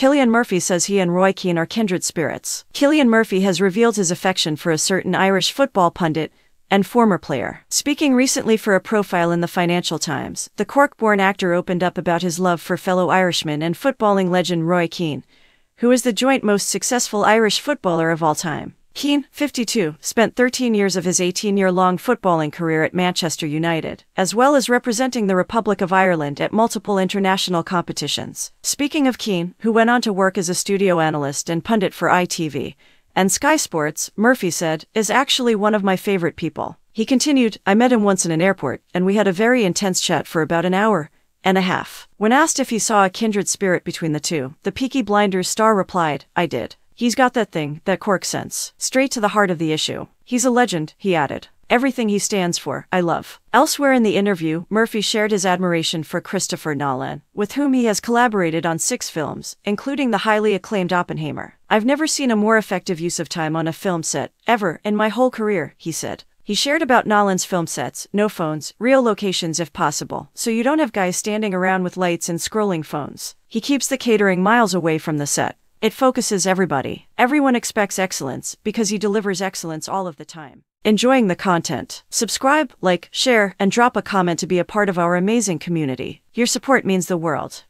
Killian Murphy says he and Roy Keane are kindred spirits. Killian Murphy has revealed his affection for a certain Irish football pundit and former player. Speaking recently for a profile in the Financial Times, the Cork-born actor opened up about his love for fellow Irishman and footballing legend Roy Keane, who is the joint most successful Irish footballer of all time. Keane, 52, spent 13 years of his 18-year-long footballing career at Manchester United, as well as representing the Republic of Ireland at multiple international competitions. Speaking of Keane, who went on to work as a studio analyst and pundit for ITV and Sky Sports, Murphy said, is actually one of my favorite people. He continued, I met him once in an airport, and we had a very intense chat for about an hour and a half. When asked if he saw a kindred spirit between the two, the Peaky Blinders star replied, I did. He's got that thing, that quirk sense, straight to the heart of the issue. He's a legend, he added. Everything he stands for, I love. Elsewhere in the interview, Murphy shared his admiration for Christopher Nolan, with whom he has collaborated on six films, including the highly acclaimed Oppenheimer. I've never seen a more effective use of time on a film set, ever, in my whole career, he said. He shared about Nolan's film sets, no phones, real locations if possible, so you don't have guys standing around with lights and scrolling phones. He keeps the catering miles away from the set. It focuses everybody. Everyone expects excellence because he delivers excellence all of the time. Enjoying the content. Subscribe, like, share, and drop a comment to be a part of our amazing community. Your support means the world.